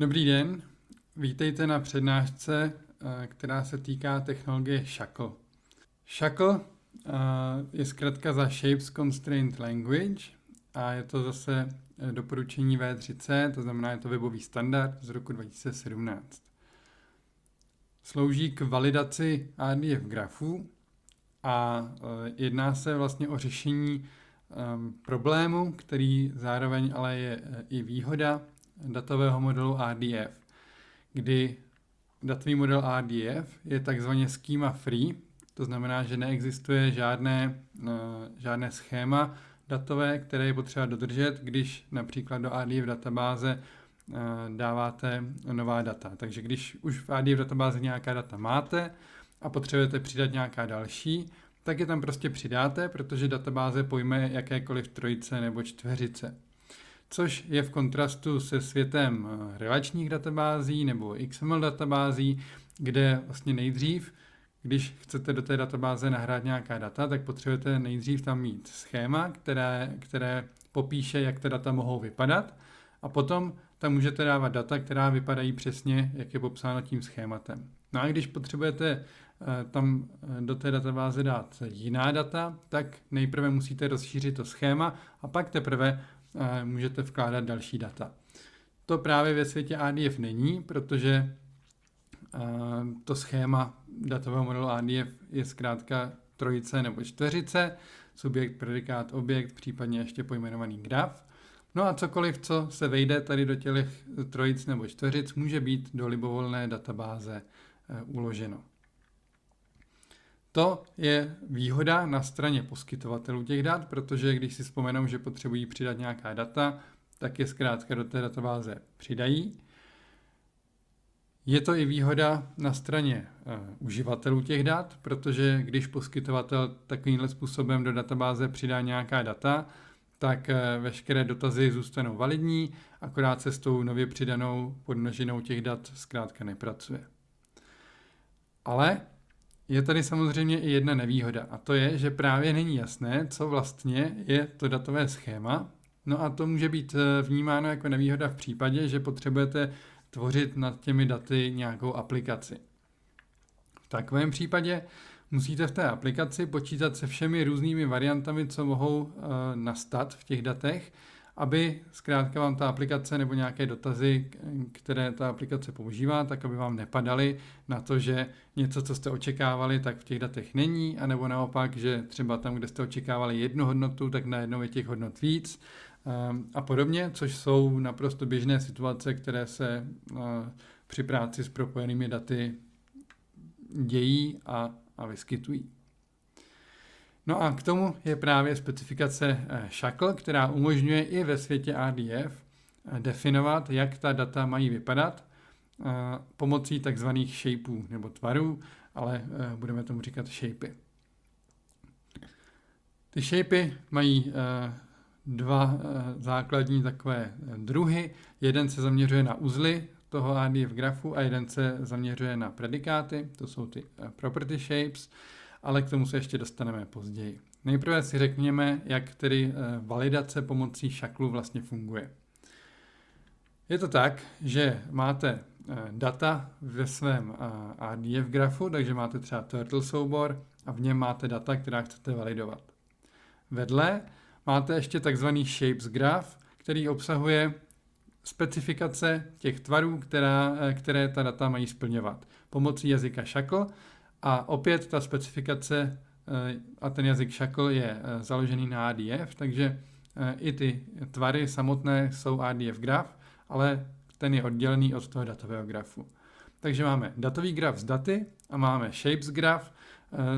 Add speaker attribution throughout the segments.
Speaker 1: Dobrý den, vítejte na přednášce, eh, která se týká technologie Shackle. Shackle eh, je zkrátka za Shapes Constraint Language a je to zase eh, doporučení V3C, to znamená je to webový standard z roku 2017. Slouží k validaci ADF grafů a jedná se vlastně o řešení problému, který zároveň ale je i výhoda datového modelu ADF, kdy datový model ADF je takzvaně schema free, to znamená, že neexistuje žádné, eh, žádné schéma datové, které je potřeba dodržet, když například do ADF databáze eh, dáváte nová data. Takže když už v ADF databázi nějaká data máte a potřebujete přidat nějaká další, tak je tam prostě přidáte, protože databáze pojme jakékoliv trojice nebo čtveřice což je v kontrastu se světem eh, relačních databází nebo XML databází, kde vlastně nejdřív, když chcete do té databáze nahrát nějaká data, tak potřebujete nejdřív tam mít schéma, které, které popíše, jak ta data mohou vypadat a potom tam můžete dávat data, která vypadají přesně, jak je popsáno tím schématem. No a když potřebujete eh, tam eh, do té databáze dát jiná data, tak nejprve musíte rozšířit to schéma a pak teprve můžete vkládat další data. To právě ve světě ADF není, protože to schéma datového modelu ADF je zkrátka trojice nebo čtveřice, subjekt, predikát, objekt, případně ještě pojmenovaný graf. No a cokoliv, co se vejde tady do těch trojic nebo čtveřic, může být do libovolné databáze e, uloženo. To je výhoda na straně poskytovatelů těch dat, protože když si vzpomenou, že potřebují přidat nějaká data, tak je zkrátka do té databáze přidají. Je to i výhoda na straně e, uživatelů těch dat, protože když poskytovatel takovýmhle způsobem do databáze přidá nějaká data, tak e, veškeré dotazy zůstanou validní, akorát se s tou nově přidanou podnoženou těch dat zkrátka nepracuje. Ale je tady samozřejmě i jedna nevýhoda a to je, že právě není jasné, co vlastně je to datové schéma. No a to může být eh, vnímáno jako nevýhoda v případě, že potřebujete tvořit nad těmi daty nějakou aplikaci. V takovém případě musíte v té aplikaci počítat se všemi různými variantami, co mohou eh, nastat v těch datech aby zkrátka vám ta aplikace nebo nějaké dotazy, které ta aplikace používá, tak aby vám nepadaly na to, že něco, co jste očekávali, tak v těch datech není, anebo naopak, že třeba tam, kde jste očekávali jednu hodnotu, tak najednou je těch hodnot víc ehm, a podobně, což jsou naprosto běžné situace, které se eh, při práci s propojenými daty dějí a, a vyskytují. No a k tomu je právě specifikace Shackle, eh, která umožňuje i ve světě RDF eh, definovat, jak ta data mají vypadat eh, pomocí takzvaných shapeů nebo tvarů, ale budeme tomu říkat shapey. Ty shapey mají dva základní takové druhy. Jeden se zaměřuje na uzly toho ADF grafu a jeden se zaměřuje na predikáty, to jsou ty property shapes ale k tomu se ještě dostaneme později. Nejprve si řekněme, jak tedy eh, validace pomocí šaklu vlastně funguje. Je to tak, že máte eh, data ve svém eh, RDF grafu, takže máte třeba turtle soubor a v něm máte data, která chcete validovat. Vedle máte ještě takzvaný shapes graph, který obsahuje specifikace těch tvarů, která, které ta data mají splňovat. Pomocí jazyka Shackle a opět ta specifikace eh, a ten jazyk šakl je eh, založený na ADF, takže eh, i ty tvary samotné jsou ADF graf, ale ten je oddělený od toho datového grafu. Takže máme datový graf s daty a máme shapes graf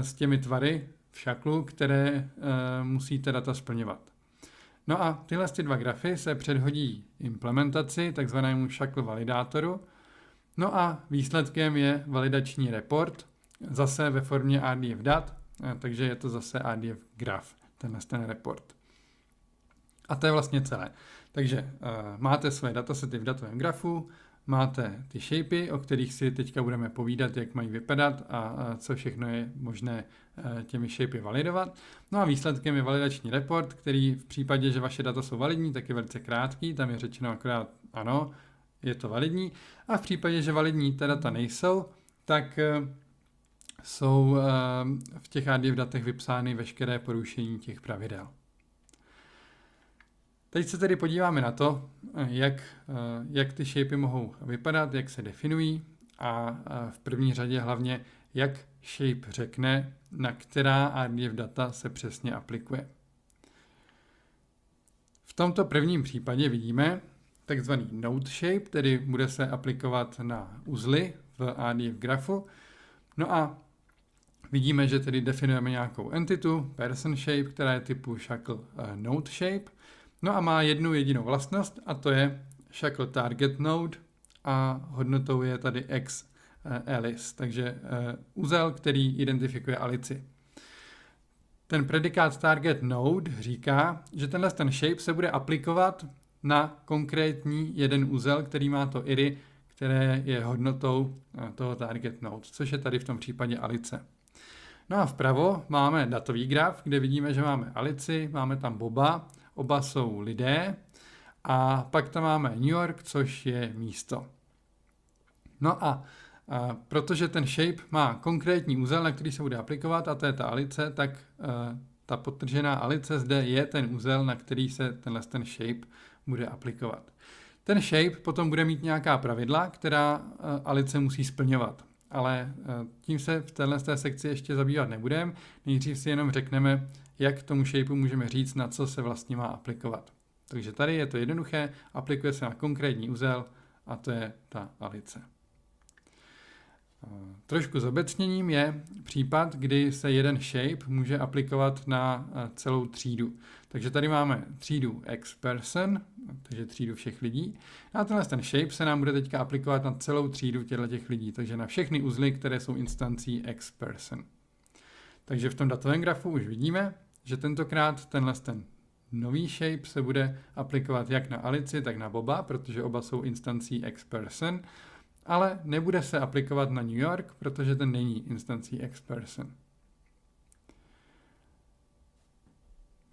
Speaker 1: s těmi tvary v šaklu, které musí ta data splňovat. No a tyhle ty dva grafy se předhodí implementaci, takzvanému šaklu validátoru. No a výsledkem je validační report, zase ve formě RDF dat, eh, takže je to zase RDF graf, tenhle ten report. A to je vlastně celé. Takže uh, máte své datasety v datovém grafu, máte ty shapey, o kterých si teďka budeme povídat, jak mají vypadat a, a co všechno je možné uh, těmi shapey validovat. No a výsledkem je validační report, který v případě, že vaše data jsou validní, tak je velice krátký, tam je řečeno akorát ano, je to validní. A v případě, že validní ta data nejsou, tak uh, jsou eh, v těch ADF datech vypsány veškeré porušení těch pravidel. Teď se tedy podíváme na to, eh, jak, eh, jak ty shapey mohou vypadat, jak se definují a v první řadě hlavně, jak shape řekne, na která RDF data se přesně aplikuje. V tomto prvním případě vidíme takzvaný node shape, tedy bude se aplikovat na uzly v ADF grafu. No a Vidíme, že tedy definujeme nějakou entitu, person shape, která je typu shackle eh, node shape. No a má jednu jedinou vlastnost a to je shackle target node a hodnotou je tady x eh, Alice, takže eh, uzel, který identifikuje Alici. Ten predikát target node říká, že tenhle ten shape se bude aplikovat na konkrétní jeden úzel, který má to iry, které je hodnotou toho target node, což je tady v tom případě Alice. No a vpravo máme datový graf, kde vidíme, že máme Alici, máme tam Boba, oba jsou lidé a pak tam máme New York, což je místo. No a, a protože ten shape má konkrétní úzel, na který se bude aplikovat a to je ta Alice, tak a, eh, ta podtržená Alice zde je ten úzel, na který se tenhle ten shape bude aplikovat. Ten shape potom bude mít nějaká pravidla, která eh, Alice musí splňovat ale eh, tím se v téhle té sekci ještě zabývat nebudeme. Nejdřív si jenom řekneme, jak tomu shapeu můžeme říct, na co se vlastně má aplikovat. Takže tady je to jednoduché, aplikuje se na konkrétní úzel a to je ta alice. Eh, trošku zobecněním je případ, kdy se jeden shape může aplikovat na eh, celou třídu. Takže tady máme třídu X person, takže třídu všech lidí. No a tenhle ten shape se nám bude teďka aplikovat na celou třídu těchto těch lidí, takže na všechny uzly, které jsou instancí x person. Takže v tom datovém grafu už vidíme, že tentokrát tenhle ten nový shape se bude aplikovat jak na Alici, tak na Boba, protože oba jsou instancí x person, ale nebude se aplikovat na New York, protože ten není instancí x person.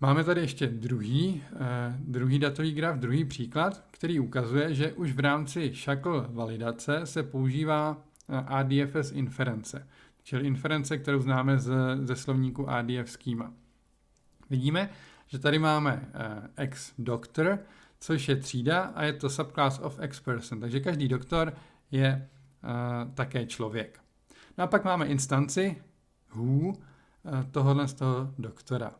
Speaker 1: Máme tady ještě druhý, eh, druhý datový graf, druhý příklad, který ukazuje, že už v rámci shackle validace se používá eh, ADFS inference, čili inference, kterou známe z, ze slovníku ADF schema. Vidíme, že tady máme eh, X-Doctor, což je třída a je to subclass of X-Person, takže každý doktor je eh, také člověk. No a pak máme instanci who eh, tohohle z toho doktora.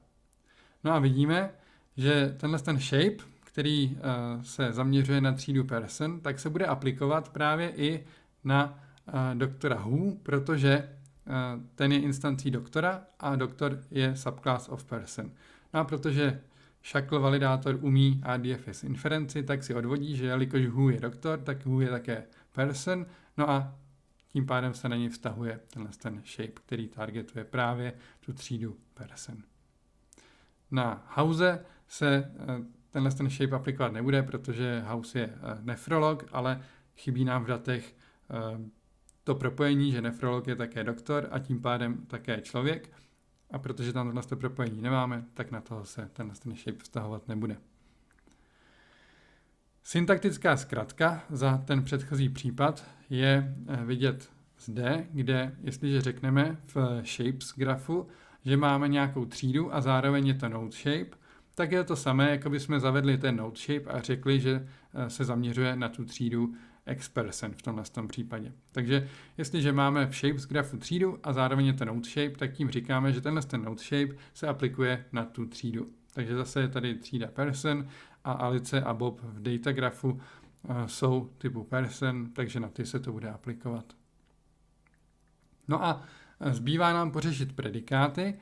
Speaker 1: No a vidíme, že tenhle ten shape, který eh, se zaměřuje na třídu person, tak se bude aplikovat právě i na eh, doktora Who, protože eh, ten je instancí doktora a doktor je subclass of person. No a protože Shackle validátor umí ADFS inferenci, tak si odvodí, že jelikož Who je doktor, tak Who je také person, no a tím pádem se na něj vztahuje tenhle ten shape, který targetuje právě tu třídu person. Na Hause se eh, tenhle ten shape aplikovat nebude, protože House je eh, nefrolog, ale chybí nám v datech eh, to propojení, že nefrolog je také doktor a tím pádem také člověk. A protože tam tohle propojení nemáme, tak na toho se tenhle ten shape vztahovat nebude. Syntaktická zkratka za ten předchozí případ je vidět zde, kde jestliže řekneme v shapes grafu že máme nějakou třídu a zároveň je to node shape, tak je to samé, jako by jsme zavedli ten node shape a řekli, že eh, se zaměřuje na tu třídu xpercent v tomhle tom případě. Takže jestliže máme v shapes grafu třídu a zároveň je to node shape, tak tím říkáme, že tenhle ten node shape se aplikuje na tu třídu. Takže zase je tady třída person a Alice a Bob v data grafu eh, jsou typu person, takže na ty se to bude aplikovat. No a Zbývá nám pořešit predikáty,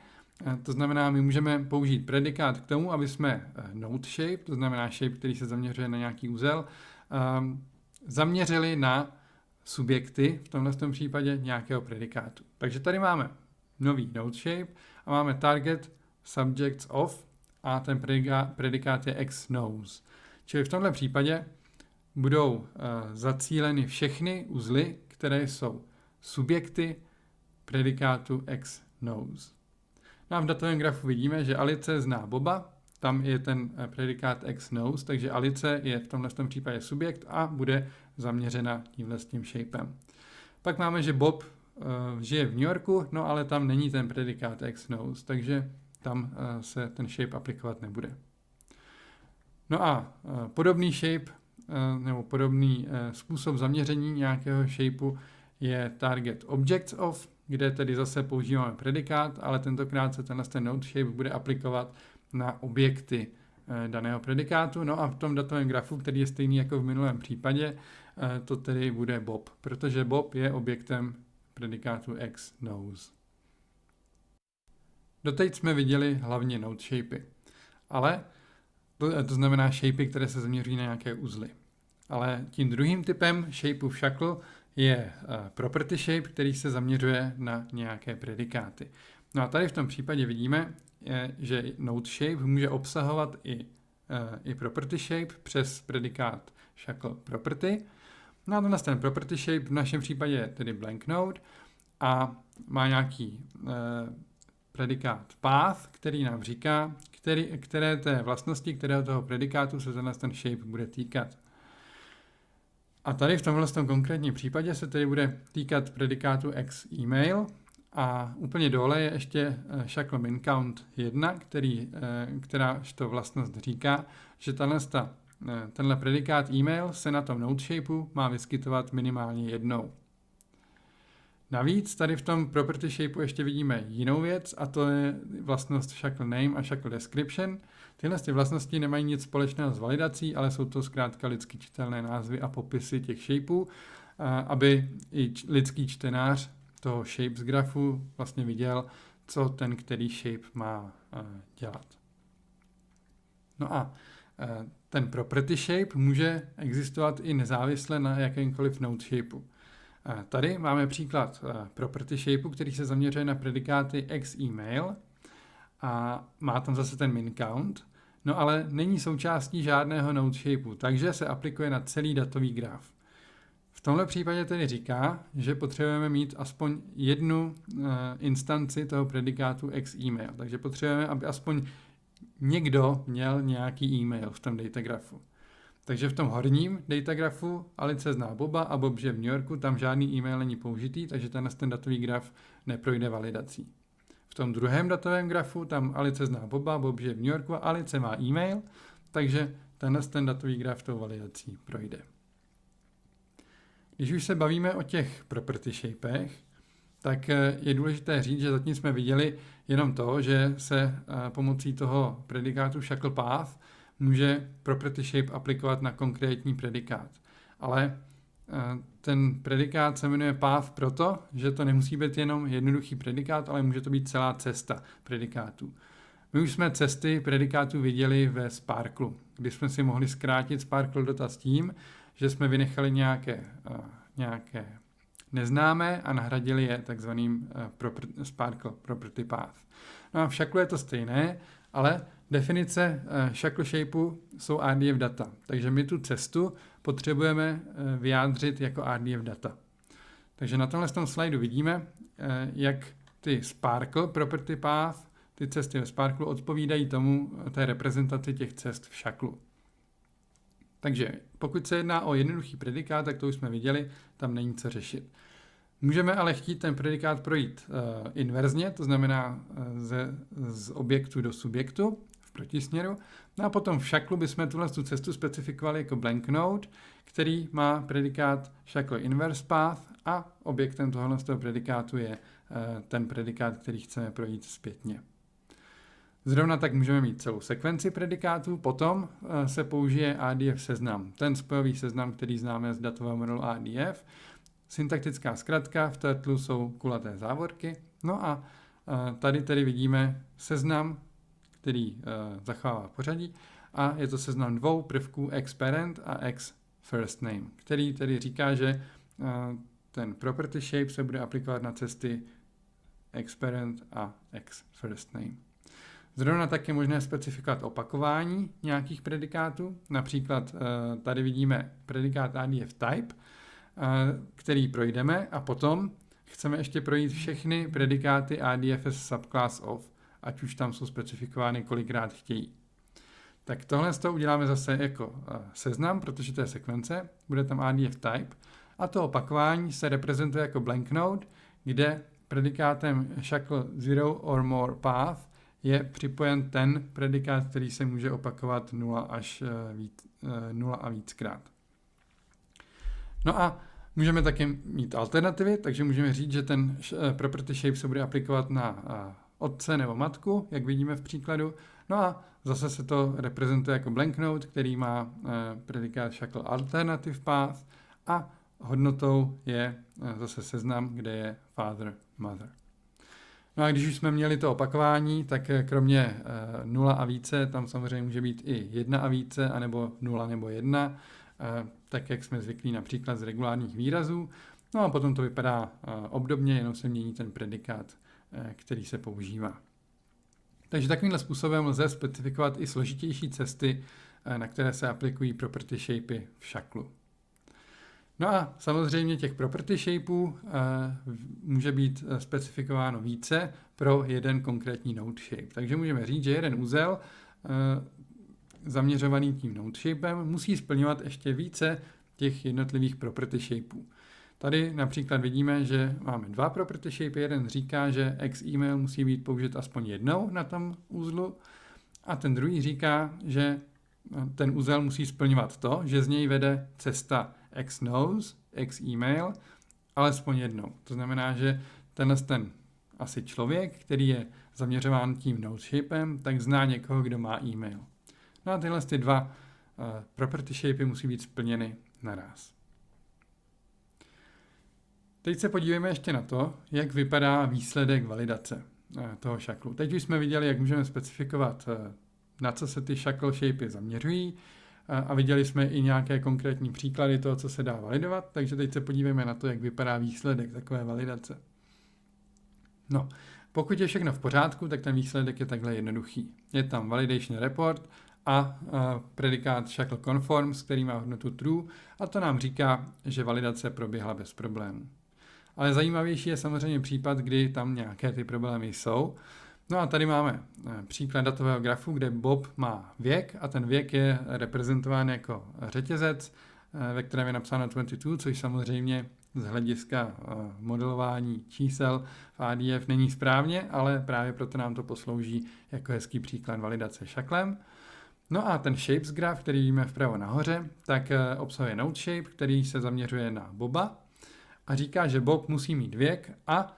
Speaker 1: eh, to znamená, my můžeme použít predikát k tomu, aby jsme eh, node shape, to znamená shape, který se zaměřuje na nějaký úzel, ehm, zaměřili na subjekty, v tomhle tom případě nějakého predikátu. Takže tady máme nový node shape a máme target subjects of a ten predikát je x knows. Čili v tomhle případě budou eh, zacíleny všechny uzly, které jsou subjekty predikátu X knows. No a v datovém grafu vidíme, že Alice zná Boba, tam je ten eh, predikát X knows, takže Alice je v tomhle případě subjekt a bude zaměřena tímhle tím shapem. Pak máme, že Bob eh, žije v New Yorku, no ale tam není ten predikát X knows, takže tam eh, se ten shape aplikovat nebude. No a podobný shape nebo podobný způsob zaměření nějakého shapeu je target objects of, kde tedy zase používáme predikát, ale tentokrát se tenhle ten node shape bude aplikovat na objekty eh, daného predikátu. No a v tom datovém grafu, který je stejný jako v minulém případě, eh, to tedy bude Bob, protože Bob je objektem predikátu x nose. Doteď jsme viděli hlavně node shapy, ale to, eh, to znamená shapy, které se zaměří na nějaké uzly. Ale tím druhým typem shapeu v Shackle je eh, property shape, který se zaměřuje na nějaké predikáty. No a tady v tom případě vidíme, eh, že node shape může obsahovat i, eh, i property shape přes predikát shackle property. No a tenhle ten property shape v našem případě je tedy blank node a má nějaký predikát path, který nám říká, který, které té vlastnosti, kterého toho predikátu se tenhle ten shape bude týkat. A tady v tomhle tom konkrétním případě se tedy bude týkat predikátu ex email a úplně dole je ještě eh, shackle min count 1, který, eh, která to vlastnost říká, že tenhle, eh, tenhle predikát email se na tom node shapeu má vyskytovat minimálně jednou. Navíc tady v tom property shapeu ještě vidíme jinou věc a to je vlastnost shackle name a shackle description. Tyhle ty vlastnosti nemají nic společného s validací, ale jsou to zkrátka lidsky čitelné názvy a popisy těch shapeů, aby i lidský čtenář toho shape z grafu vlastně viděl, co ten který shape má dělat. No a e, ten property shape může existovat i nezávisle na jakémkoliv node shapeu. Eh, tady máme příklad eh, property shapeu, který se zaměřuje na predikáty ex email a má tam zase ten min count, no ale není součástí žádného node shapeu, takže se aplikuje na celý datový graf. V tomhle případě tedy říká, že potřebujeme mít aspoň jednu eh, instanci toho predikátu ex email, takže potřebujeme, aby aspoň někdo měl nějaký email v tom data grafu. Takže v tom horním datagrafu Alice zná Boba a Bob žije v New Yorku, tam žádný e-mail není použitý, takže ten, ten datový graf neprojde validací. V tom druhém datovém grafu tam Alice zná Boba, Bob žije v New Yorku a Alice má e-mail, takže ten ten datový graf tou validací projde. Když už se bavíme o těch property shapech, tak eh, je důležité říct, že zatím jsme viděli jenom to, že se eh, pomocí toho predikátu shackle path může property shape aplikovat na konkrétní predikát. Ale eh, ten predikát se jmenuje path proto, že to nemusí být jenom jednoduchý predikát, ale může to být celá cesta predikátů. My už jsme cesty predikátů viděli ve Sparklu, kdy jsme si mohli zkrátit Sparkle dotaz tím, že jsme vynechali nějaké, eh, nějaké neznámé a nahradili je takzvaným eh, Sparkle Property Path. No a však je to stejné, ale Definice eh, shackle shapeu jsou RDF data, takže my tu cestu potřebujeme eh, vyjádřit jako RDF data. Takže na tomhle tom slajdu vidíme, eh, jak ty Sparkle property path, ty cesty ve Sparkle odpovídají tomu té reprezentaci těch cest v šaklu. Takže pokud se jedná o jednoduchý predikát, tak to už jsme viděli, tam není co řešit. Můžeme ale chtít ten predikát projít uh, inverzně, to znamená ze, z objektu do subjektu, protisměru. No a potom v šaklu bychom tuhle tu cestu specifikovali jako blank node, který má predikát šaklo inverse path a objektem tohohle z toho predikátu je eh, ten predikát, který chceme projít zpětně. Zrovna tak můžeme mít celou sekvenci predikátů, potom eh, se použije ADF seznam, ten spojový seznam, který známe z datového modelu ADF. Syntaktická zkratka, v turtle jsou kulaté závorky. No a eh, tady tedy vidíme seznam který eh, zachovává pořadí a je to seznam dvou prvků ex-parent a ex-first-name, který tedy říká, že eh, ten property shape se bude aplikovat na cesty ex-parent a ex-first-name. Zrovna tak je možné specifikovat opakování nějakých predikátů. Například eh, tady vidíme predikát ADF type, který projdeme a potom chceme ještě projít všechny predikáty ADFS subclass of ať už tam jsou specifikovány, kolikrát chtějí. Tak tohle z toho uděláme zase jako eh, seznam, protože to je sekvence, bude tam ADF type a to opakování se reprezentuje jako blank node, kde predikátem shackle zero or more path je připojen ten predikát, který se může opakovat 0, až eh, víc, 0 eh, a víckrát. No a můžeme také mít alternativy, takže můžeme říct, že ten property shape se bude aplikovat na otce nebo matku, jak vidíme v příkladu. No a zase se to reprezentuje jako blanknote, který má eh, predikát shackle alternative path a hodnotou je eh, zase seznam, kde je father, mother. No a když už jsme měli to opakování, tak eh, kromě 0 a více, tam samozřejmě může být i 1 a více, anebo 0 nebo 1, tak jak jsme zvyklí například z regulárních výrazů. No a potom to vypadá obdobně, jenom se mění ten predikát Eh, který se používá. Takže takovýmhle způsobem lze specifikovat i složitější cesty, eh, na které se aplikují property shapy v šaklu. No a samozřejmě těch property shapeů eh, může být specifikováno více pro jeden konkrétní node shape. Takže můžeme říct, že jeden úzel zaměřovaný tím node shapem musí splňovat ještě více těch jednotlivých property shapeů. Tady například vidíme, že máme dva property shape. Jeden říká, že ex email musí být použit aspoň jednou na tom úzlu a ten druhý říká, že ten úzel musí splňovat to, že z něj vede cesta ex knows, ex email, alespoň jednou. To znamená, že tenhle ten asi člověk, který je zaměřován tím node-shapem, tak zná někoho, kdo má e-mail. No a tyhle ty dva uh, property shapy musí být splněny naraz. Teď se podívejme ještě na to, jak vypadá výsledek validace eh, toho šaklu. Teď už jsme viděli, jak můžeme specifikovat, eh, na co se ty šakl shapey zaměřují eh, a viděli jsme i nějaké konkrétní příklady toho, co se dá validovat, takže teď se podívejme na to, jak vypadá výsledek takové validace. No, pokud je všechno v pořádku, tak ten výsledek je takhle jednoduchý. Je tam validation report a predikát shackle s který má hodnotu true a to nám říká, že validace proběhla bez problémů. Ale zajímavější je samozřejmě případ, kdy tam nějaké ty problémy jsou. No a tady máme eh, příklad datového grafu, kde Bob má věk a ten věk je reprezentován jako řetězec, eh, ve kterém je napsáno 22, což samozřejmě z hlediska eh, modelování čísel v ADF není správně, ale právě proto nám to poslouží jako hezký příklad validace šaklem. No a ten shapes graf, který víme vpravo nahoře, tak obsahuje node shape, který se zaměřuje na boba, a říká, že blob musí mít věk a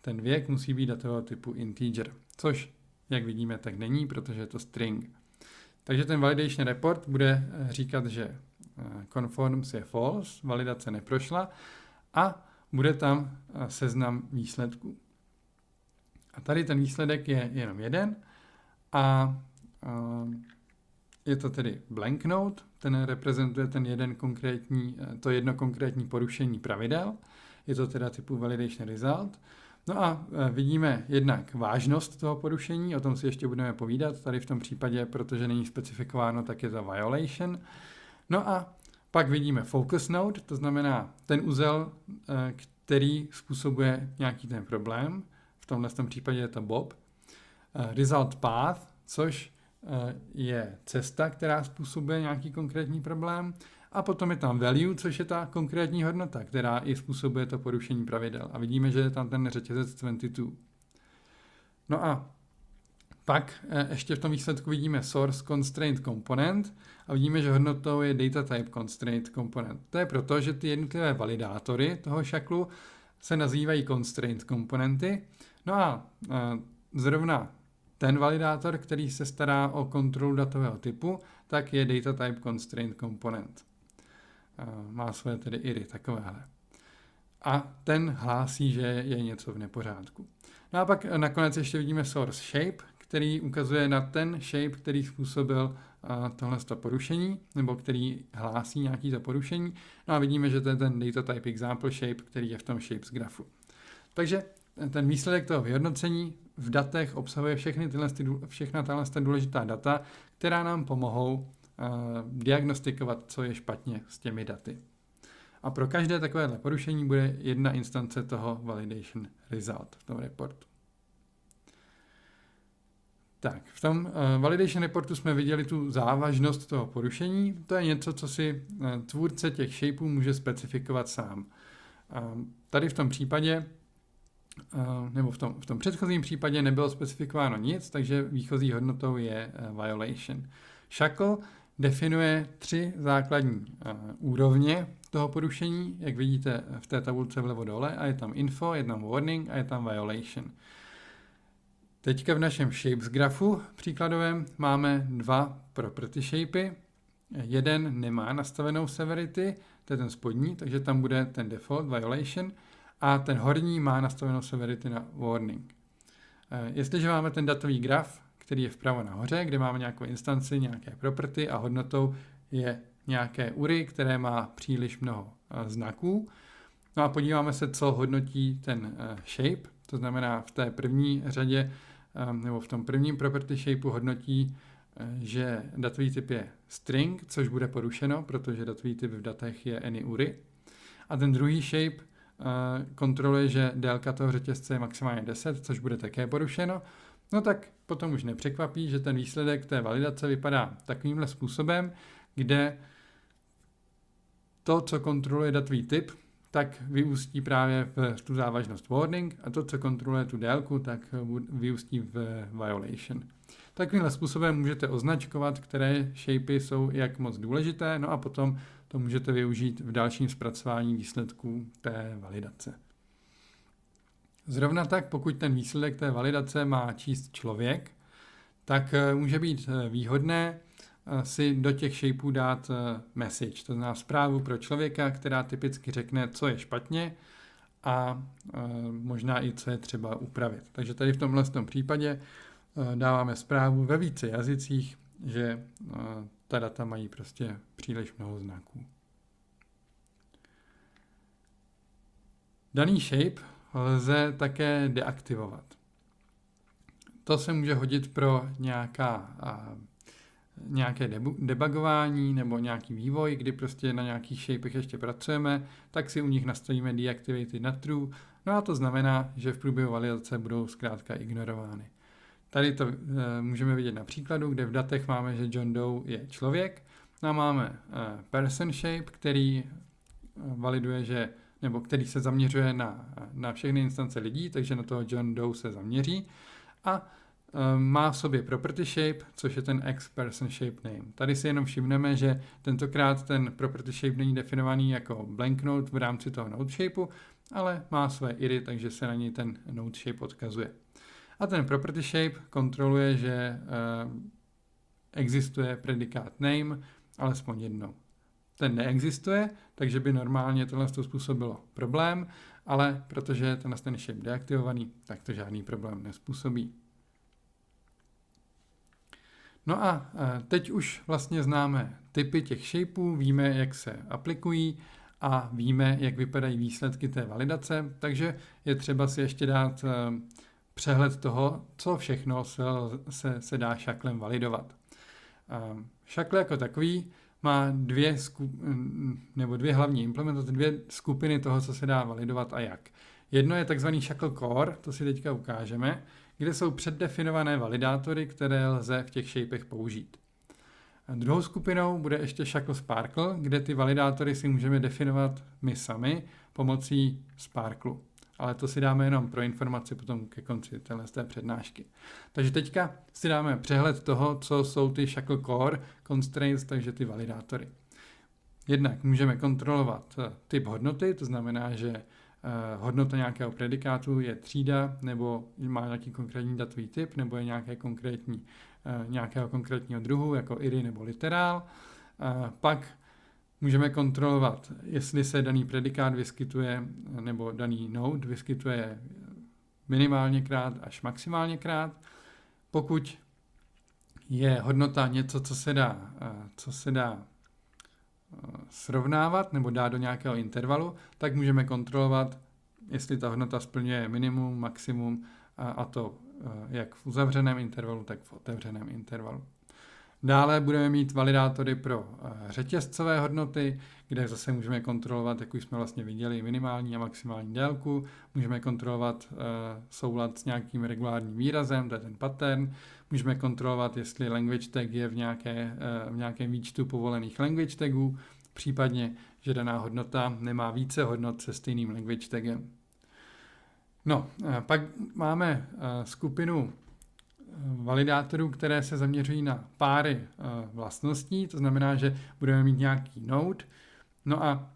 Speaker 1: ten věk musí být datového typu integer, což, jak vidíme, tak není, protože je to string. Takže ten validation report bude eh, říkat, že eh, conforms je false, validace neprošla a bude tam eh, seznam výsledků. A tady ten výsledek je jenom jeden a je to tedy blank note. ten reprezentuje ten jeden konkrétní, to jedno konkrétní porušení pravidel – je to teda typu validation result. No a e, vidíme jednak vážnost toho porušení, o tom si ještě budeme povídat tady v tom případě, protože není specifikováno, tak je to violation. No a pak vidíme focus node, to znamená ten úzel, e, který způsobuje nějaký ten problém. V tomhle tom případě je to bob. E, result path, což je cesta, která způsobuje nějaký konkrétní problém. A potom je tam value, což je ta konkrétní hodnota, která i způsobuje to porušení pravidel. A vidíme, že je tam ten řetězec 22. No a pak e, ještě v tom výsledku vidíme source constraint component a vidíme, že hodnotou je data type constraint component. To je proto, že ty jednotlivé validátory toho šaklu se nazývají constraint komponenty. No a e, zrovna ten validátor, který se stará o kontrolu datového typu, tak je data type constraint component. Eh, má své tedy iry takovéhle. A ten hlásí, že je něco v nepořádku. No a pak eh, nakonec ještě vidíme source shape, který ukazuje na ten shape, který způsobil eh, tohle porušení, nebo který hlásí nějaký za porušení. No a vidíme, že to je ten data type example shape, který je v tom shapes grafu. Takže ten výsledek toho vyhodnocení v datech obsahuje všechny tyhle, všechna tahle důležitá data, která nám pomohou diagnostikovat, co je špatně s těmi daty. A pro každé takovéhle porušení bude jedna instance toho validation result v tom reportu. Tak, v tom eh, validation reportu jsme viděli tu závažnost toho porušení. To je něco, co si eh, tvůrce těch shapeů může specifikovat sám. tady v tom případě, eh, nebo v tom, v tom předchozím případě nebylo specifikováno nic, takže výchozí hodnotou je violation. Shackle definuje tři základní eh, úrovně toho porušení, jak vidíte eh, v té tabulce vlevo dole, a je tam info, je tam warning a je tam violation. Teďka v našem shapes grafu příkladovém máme dva property shapy. Jeden nemá nastavenou severity, to je ten spodní, takže tam bude ten default violation a ten horní má nastavenou severity na warning. Eh, jestliže máme ten datový graf který je vpravo nahoře, kde máme nějakou instanci, nějaké property a hodnotou je nějaké URI, které má příliš mnoho eh, znaků. No a podíváme se, co hodnotí ten eh, shape, to znamená v té první řadě ehm, nebo v tom prvním property shapeu hodnotí, eh, že datový typ je string, což bude porušeno, protože datový typ v datech je any URI. A ten druhý shape kontroluje, že délka toho řetězce je maximálně 10, což bude také porušeno. No tak potom už nepřekvapí, že ten výsledek té validace vypadá takovýmhle způsobem, kde to, co kontroluje datový typ, tak vyústí právě v tu závažnost warning a to, co kontroluje tu délku, tak vyústí v violation. Takovýmhle způsobem můžete označkovat, které shapy jsou jak moc důležité, no a potom to můžete využít v dalším zpracování výsledků té validace. Zrovna tak, pokud ten výsledek té validace má číst člověk, tak eh, může být eh, výhodné eh, si do těch shapeů dát message, to znamená zprávu pro člověka, která typicky řekne, co je špatně a možná i co je třeba upravit. Takže tady v tomhle tom případě dáváme zprávu ve více jazycích, že ta data mají prostě příliš mnoho znaků. Daný shape lze také deaktivovat. To se může hodit pro nějaká, nějaké debu, debugování nebo nějaký vývoj, kdy prostě na nějakých shapech ještě pracujeme, tak si u nich nastavíme deactivated na true, no a to znamená, že v průběhu validace budou zkrátka ignorovány. Tady to e, můžeme vidět na příkladu, kde v datech máme, že John Doe je člověk, no a máme e, person shape, který e, validuje, že nebo který se zaměřuje na, na všechny instance lidí, takže na toho John Doe se zaměří. A eh, má v sobě property shape, což je ten ex person shape name. Tady si jenom všimneme, že tentokrát ten property shape není definovaný jako blank node v rámci toho node shapeu, ale má své iry, takže se na něj ten node shape odkazuje. A ten property shape kontroluje, že eh, existuje predikát name alespoň jednou ten neexistuje, takže by normálně tohle to způsobilo problém, ale protože tenhle ten shape deaktivovaný, tak to žádný problém nespůsobí. No a e, teď už vlastně známe typy těch shapeů, víme, jak se aplikují a víme, jak vypadají výsledky té validace, takže je třeba si ještě dát e, přehled toho, co všechno se, se, se dá šaklem validovat. E, šakle jako takový má dvě, sku, nebo dvě hlavní implementace, dvě skupiny toho, co se dá validovat a jak. Jedno je takzvaný shackle core, to si teďka ukážeme, kde jsou předdefinované validátory, které lze v těch shapech použít. A druhou skupinou bude ještě Shackle Sparkle, kde ty validátory si můžeme definovat my sami pomocí Sparklu ale to si dáme jenom pro informaci potom ke konci téhle té přednášky. Takže teďka si dáme přehled toho, co jsou ty shackle core constraints, takže ty validátory. Jednak můžeme kontrolovat eh, typ hodnoty, to znamená, že eh, hodnota nějakého predikátu je třída, nebo má nějaký konkrétní datový typ, nebo je nějaké konkrétní, eh, nějakého konkrétního druhu, jako iry nebo literál. Pak Můžeme kontrolovat, jestli se daný predikát vyskytuje nebo daný node vyskytuje minimálně krát až maximálně krát. Pokud je hodnota něco, co se dá, eh, co se dá eh, srovnávat nebo dá do nějakého intervalu, tak můžeme kontrolovat, jestli ta hodnota splňuje minimum, maximum a, a to eh, jak v uzavřeném intervalu, tak v otevřeném intervalu. Dále budeme mít validátory pro eh, řetězcové hodnoty, kde zase můžeme kontrolovat, jak už jsme vlastně viděli, minimální a maximální délku. Můžeme kontrolovat eh, soulad s nějakým regulárním výrazem, to je ten pattern. Můžeme kontrolovat, jestli language tag je v, nějaké, eh, v nějakém výčtu povolených language tagů, případně, že daná hodnota nemá více hodnot se stejným language tagem. No, pak máme skupinu validátorů, které se zaměřují na páry eh, vlastností, to znamená, že budeme mít nějaký node, no a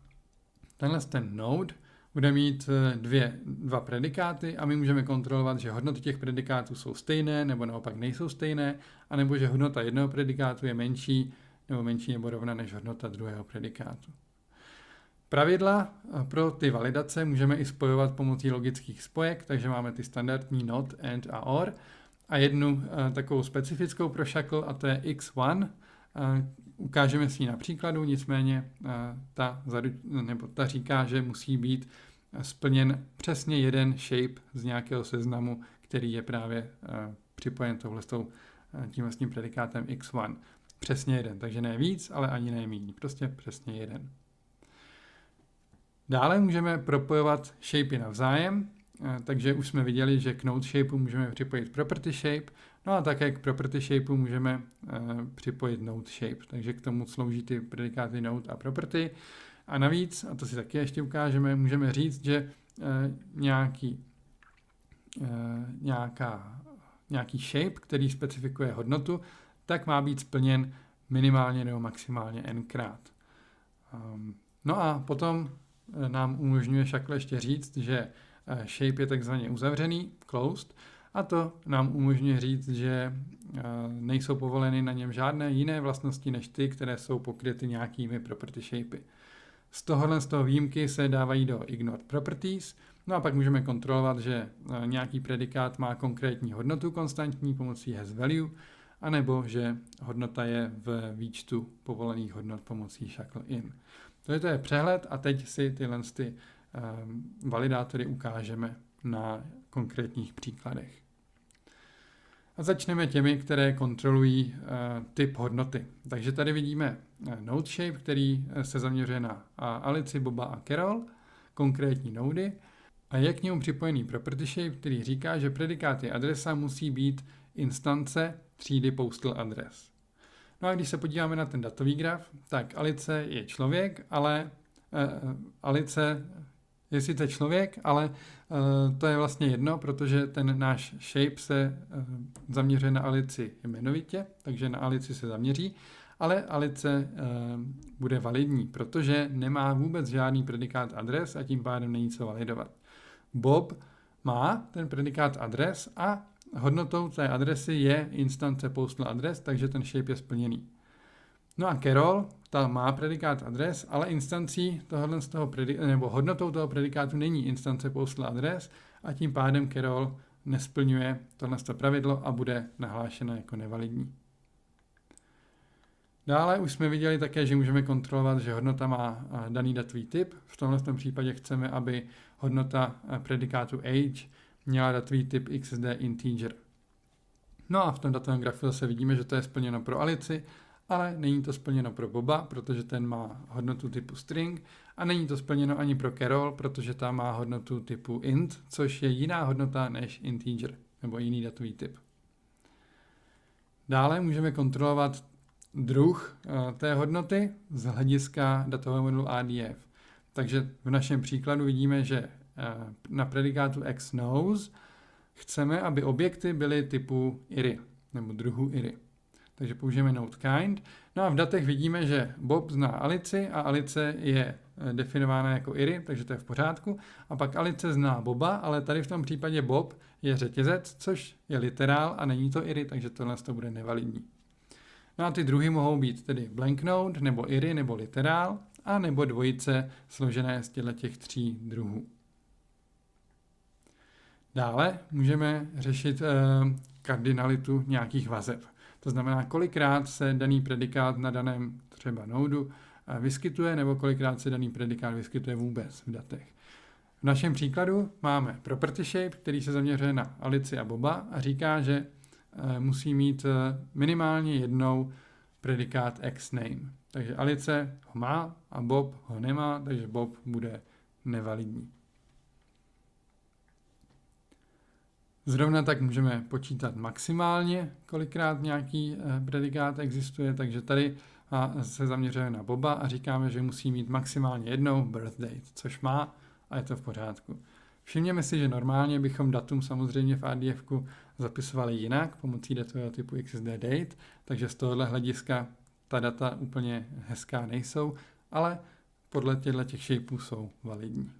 Speaker 1: tenhle ten node bude mít eh, dvě, dva predikáty a my můžeme kontrolovat, že hodnoty těch predikátů jsou stejné nebo naopak nejsou stejné, anebo že hodnota jednoho predikátu je menší nebo menší nebo rovna než hodnota druhého predikátu. Pravidla eh, pro ty validace můžeme i spojovat pomocí logických spojek, takže máme ty standardní not, and a or, a jednu eh, takovou specifickou pro šakl a to je X1. Eh, ukážeme si ji na příkladu, nicméně eh, ta, nebo ta říká, že musí být splněn přesně jeden shape z nějakého seznamu, který je právě připojen tohle s tím vlastním predikátem X1. Přesně jeden, takže ne víc, ale ani ne méně. prostě přesně jeden. Dále můžeme propojovat shapey navzájem, Eh, takže už jsme viděli, že k node shapeu můžeme připojit property shape, no a také k property shapeu můžeme eh, připojit node shape, takže k tomu slouží ty predikáty node a property. A navíc, a to si taky ještě ukážeme, můžeme říct, že eh, nějaký, nějaká, nějaký shape, který specifikuje hodnotu, tak má být splněn minimálně nebo maximálně nkrát. Ehm, no a potom nám umožňuje šakle ještě říct, že Eh, shape je takzvaně uzavřený, closed, a to nám umožňuje říct, že eh, nejsou povoleny na něm žádné jiné vlastnosti než ty, které jsou pokryty nějakými property shapey. Z tohohle z toho výjimky se dávají do ignored properties, no a pak můžeme kontrolovat, že eh, nějaký predikát má konkrétní hodnotu konstantní pomocí has value, anebo že hodnota je v výčtu povolených hodnot pomocí shackle in. To je, to je přehled a teď si tyhle ty Ehm, validátory ukážeme na konkrétních příkladech. A začneme těmi, které kontrolují eh, typ hodnoty. Takže tady vidíme eh, NodeShape, který eh, se zaměřuje na Alici, Boba a Carol, konkrétní nody, a je k němu připojený property shape, který říká, že predikáty adresa musí být instance třídy postal address. No a když se podíváme na ten datový graf, tak Alice je člověk, ale Alice je sice člověk, ale eh, to je vlastně jedno, protože ten náš shape se eh, zaměřuje na Alici jmenovitě, takže na Alici se zaměří, ale Alice eh, bude validní, protože nemá vůbec žádný predikát adres a tím pádem není co validovat. Bob má ten predikát adres a hodnotou té adresy je instance postal adres, takže ten shape je splněný. No a Kerol, ta má predikát adres, ale instancí tohohle z toho predi- nebo hodnotou toho predikátu není instance posla adres a tím pádem Kerol nesplňuje tohle pravidlo a bude nahlášena jako nevalidní. Dále už jsme viděli také, že můžeme kontrolovat, že hodnota má eh, daný datový typ. V tomhle tom případě chceme, aby hodnota eh, predikátu age měla datový typ xd integer. No a v tom datovém grafu zase vidíme, že to je splněno pro Alici, ale není to splněno pro Boba, protože ten má hodnotu typu string a není to splněno ani pro Carol, protože ta má hodnotu typu int, což je jiná hodnota než integer nebo jiný datový typ. Dále můžeme kontrolovat druh eh, té hodnoty z hlediska datového modulu ADF. Takže v našem příkladu vidíme, že eh, na predikátu xNose knows chceme, aby objekty byly typu iry nebo druhu iry. Takže použijeme node kind. No a v datech vidíme, že Bob zná Alici a Alice je eh, definována jako Iry, takže to je v pořádku. A pak Alice zná Boba, ale tady v tom případě Bob je řetězec, což je literál a není to Iry, takže tohle to bude nevalidní. No a ty druhy mohou být tedy blank node, nebo Iry, nebo literál, a nebo dvojice složené z těch tří druhů. Dále můžeme řešit eh, kardinalitu nějakých vazeb. To znamená, kolikrát se daný predikát na daném třeba noudu eh, vyskytuje nebo kolikrát se daný predikát vyskytuje vůbec v datech. V našem příkladu máme property shape, který se zaměřuje na Alici a Boba a říká, že eh, musí mít eh, minimálně jednou predikát X name. Takže Alice ho má a Bob ho nemá, takže Bob bude nevalidní. Zrovna tak můžeme počítat maximálně, kolikrát nějaký eh, predikát existuje, takže tady se zaměřujeme na Boba a říkáme, že musí mít maximálně jednou birthday, což má a je to v pořádku. Všimněme si, že normálně bychom datum samozřejmě v adf zapisovali jinak pomocí datového typu XSD date, takže z tohohle hlediska ta data úplně hezká nejsou, ale podle těchto těch shapeů jsou validní.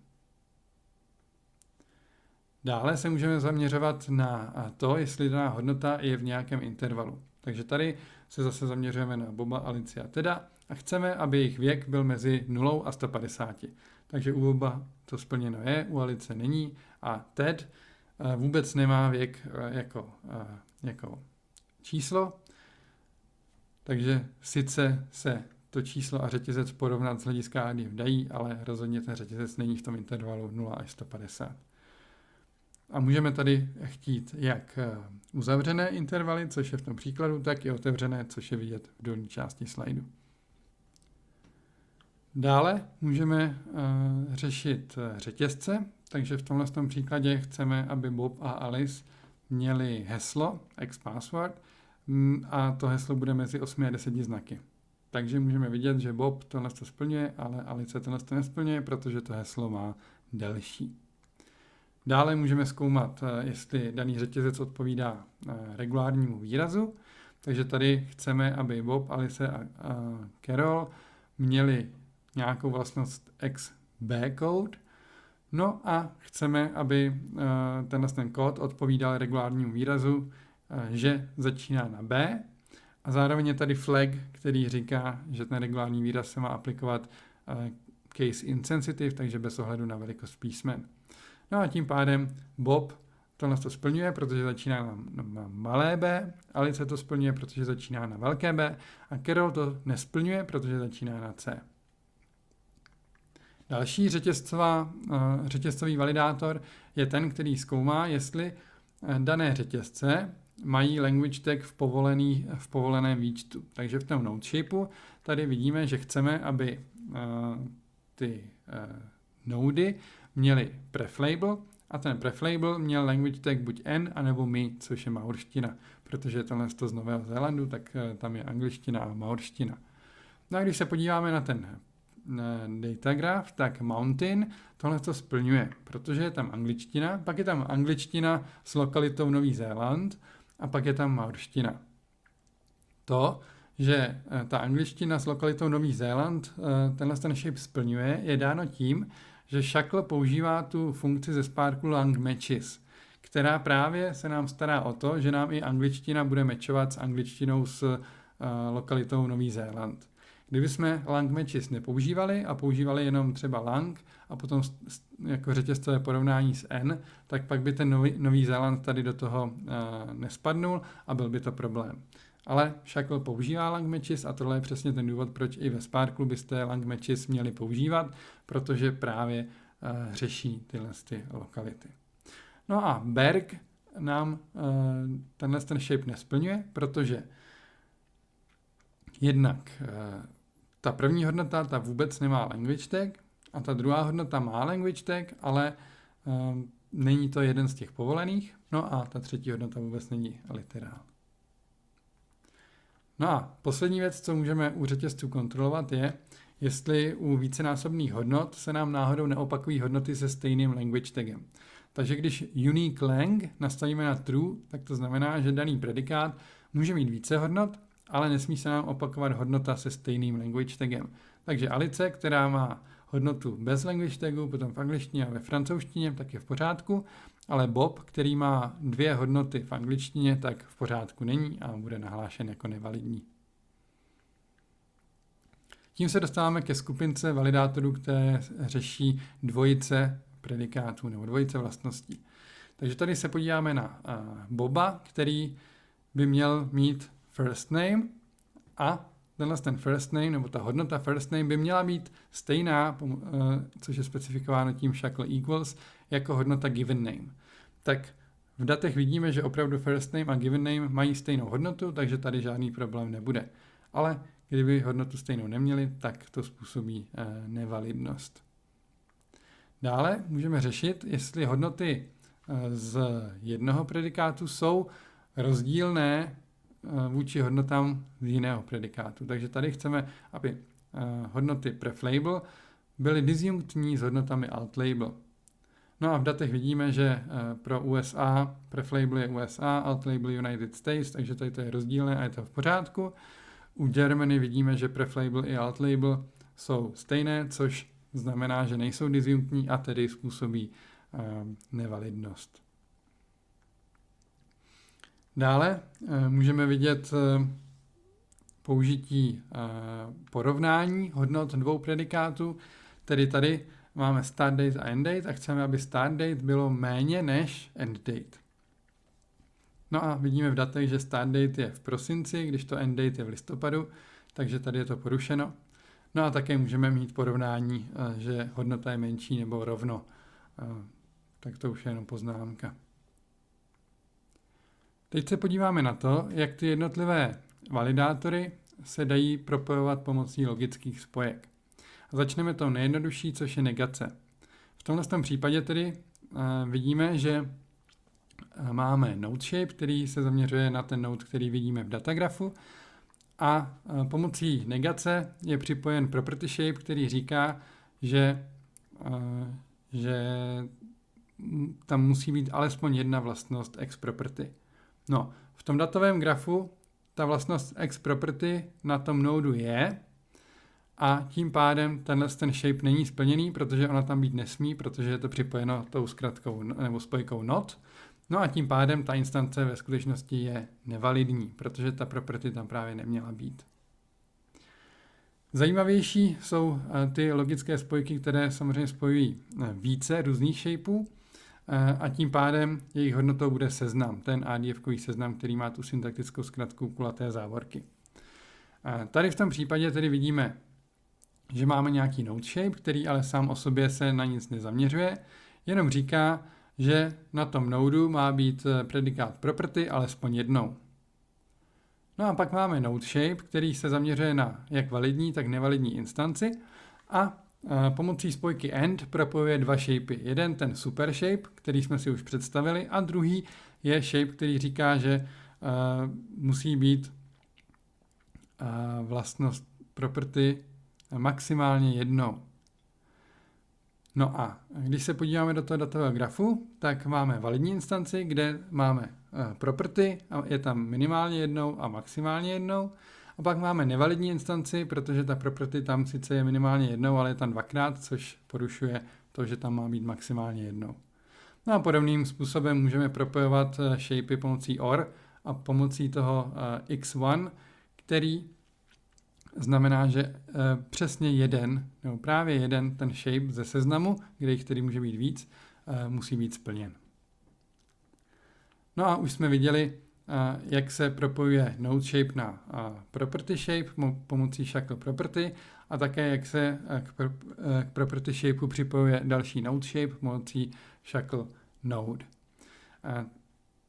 Speaker 1: Dále se můžeme zaměřovat na to, jestli daná hodnota je v nějakém intervalu. Takže tady se zase zaměřujeme na Boba, Alici a Teda a chceme, aby jejich věk byl mezi 0 a 150. Takže u Boba to splněno je, u Alice není a Ted e, vůbec nemá věk e, jako, e, jako číslo, takže sice se to číslo a řetězec porovnat z hlediska ADF dají, ale rozhodně ten řetězec není v tom intervalu 0 až 150. A můžeme tady chtít jak eh, uzavřené intervaly, což je v tom příkladu, tak i otevřené, což je vidět v dolní části slajdu. Dále můžeme uh, řešit eh, řetězce, takže v tomhle tom příkladě chceme, aby Bob a Alice měli heslo ex-password mm, a to heslo bude mezi 8 a 10 znaky. Takže můžeme vidět, že Bob tohle to splňuje, ale Alice tohle to nesplňuje, protože to heslo má delší. Dále můžeme zkoumat, eh, jestli daný řetězec odpovídá eh, regulárnímu výrazu, takže tady chceme, aby Bob, Alice a, Carol měli nějakou vlastnost XB code, no a chceme, aby eh, tenhle ten kód odpovídal regulárnímu výrazu, že začíná na B, a zároveň je tady flag, který říká, že ten regulární výraz se má aplikovat case insensitive, takže bez ohledu na velikost písmen. No a tím pádem Bob nás to splňuje, protože začíná na, na malé B, Alice to splňuje, protože začíná na velké B a Carol to nesplňuje, protože začíná na C. Další řetězcová, eh, řetězcový validátor je ten, který zkoumá, jestli eh, dané řetězce mají language tag v, povolený, v povoleném výčtu. Takže v tom node shapeu tady vidíme, že chceme, aby eh, ty nódy měli preflable a ten preflable měl language tag buď N, anebo my, což je maurština, protože tohle je z Nového Zélandu, tak eh, tam je angliština a maurština. No a když se podíváme na ten datagraph, tak mountain tohle to splňuje, protože je tam angličtina, pak je tam angličtina s lokalitou Nový Zéland a pak je tam maurština. To, že eh, ta angličtina s lokalitou Nový Zéland eh, tenhle ten shape splňuje, je dáno tím, že Shackle používá tu funkci ze Sparku Lang Matches, která právě se nám stará o to, že nám i angličtina bude mečovat s angličtinou s uh, lokalitou Nový Zéland. Kdyby jsme lang matches nepoužívali a používali jenom třeba lang a potom jako řetězcové porovnání s n, tak pak by ten nový, nový Zéland tady do toho uh, nespadnul a byl by to problém. Ale Shackle používá Lang matches a tohle je přesně ten důvod, proč i ve Sparklu byste Lang matches měli používat, protože právě uh, řeší tyhle ty lokality. No a Berg nám uh, tenhle ten shape nesplňuje, protože jednak uh, ta první hodnota, ta vůbec nemá language tag a ta druhá hodnota má language tag, ale uh, není to jeden z těch povolených. No a ta třetí hodnota vůbec není literál. No a poslední věc, co můžeme u řetězců kontrolovat, je, jestli u vícenásobných hodnot se nám náhodou neopakují hodnoty se stejným language tagem. Takže když unique lang nastavíme na true, tak to znamená, že daný predikát může mít více hodnot, ale nesmí se nám opakovat hodnota se stejným language tagem. Takže Alice, která má hodnotu bez language tagu, potom v angličtině a ve francouzštině, tak je v pořádku, ale Bob, který má dvě hodnoty v angličtině, tak v pořádku není a bude nahlášen jako nevalidní. Tím se dostáváme ke skupince validátorů, které řeší dvojice predikátů nebo dvojice vlastností. Takže tady se podíváme na eh, Boba, který by měl mít first name a tenhle ten first name, nebo ta hodnota first name by měla být stejná, eh, což je specifikováno tím shackle equals, jako hodnota given name. Tak v datech vidíme, že opravdu first name a given name mají stejnou hodnotu, takže tady žádný problém nebude. Ale kdyby hodnotu stejnou neměli, tak to způsobí eh, nevalidnost. Dále můžeme řešit, jestli hodnoty eh, z jednoho predikátu jsou rozdílné eh, vůči hodnotám z jiného predikátu. Takže tady chceme, aby hodnoty preflabel byly disjunktní s hodnotami altlabel. No a v datech vidíme, že eh, pro USA preflabel je USA, altlabel United States, takže tady to je rozdílné a je to v pořádku. U Germany vidíme, že preflabel i altlabel jsou stejné, což znamená, že nejsou disjunktní a tedy způsobí ehm, nevalidnost. Dále eh, můžeme vidět eh, použití porovnání hodnot dvou predikátů, tedy tady máme start date a end date a chceme, aby start date bylo méně než end date. No a vidíme v datech, že start date je v prosinci, když to end date je v listopadu, takže tady je to porušeno. No a také můžeme mít porovnání, eh, že hodnota je menší nebo rovno. Eh, tak to už je jenom poznámka. Teď se podíváme na to, jak ty jednotlivé validátory se dají propojovat pomocí logických spojek. Začneme tou nejjednodušší, což je negace. V tomhle tom případě tedy eh, vidíme, že eh, máme node shape, který se zaměřuje na ten node, který vidíme v datagrafu a eh, pomocí negace je připojen property shape, který říká, že, že tam musí být alespoň jedna vlastnost ex property. No, v tom datovém grafu ta vlastnost ex property na tom nodu je, a tím pádem tenhle ten shape není splněný, protože ona tam být nesmí, protože je to připojeno tou zkratkou nebo spojkou not. No a tím pádem ta instance ve skutečnosti je nevalidní, protože ta property tam právě neměla být. Zajímavější jsou eh, ty logické spojky, které samozřejmě spojují eh, více různých shapeů eh, a tím pádem jejich hodnotou bude seznam, ten adf seznam, který má tu syntaktickou zkratku kulaté závorky. Tady v tom případě tedy vidíme že máme nějaký node shape, který ale sám o sobě se na nic nezaměřuje, jenom říká, že na tom nodu má být eh, predikát property alespoň jednou. No a pak máme node shape, který se zaměřuje na jak validní, tak nevalidní instanci a eh, pomocí spojky end propojuje dva shapey. Jeden ten super shape, který jsme si už představili a druhý je shape, který říká, že uh, musí být uh, vlastnost property maximálně jednou. No a když se podíváme do toho datového grafu, tak máme validní instanci, kde máme eh, property, a je tam minimálně jednou a maximálně jednou. A pak máme nevalidní instanci, protože ta property tam sice je minimálně jednou, ale je tam dvakrát, což porušuje to, že tam má být maximálně jednou. No a podobným způsobem můžeme propojovat eh, shapey pomocí OR a pomocí toho eh, x1, který znamená, že eh, přesně jeden, nebo právě jeden ten shape ze seznamu, kde jich tedy může být víc, eh, musí být splněn. No a už jsme viděli, eh, jak se propojuje node shape na property shape pomocí shackle property a také jak se k property shapeu připojuje další node shape pomocí shackle node.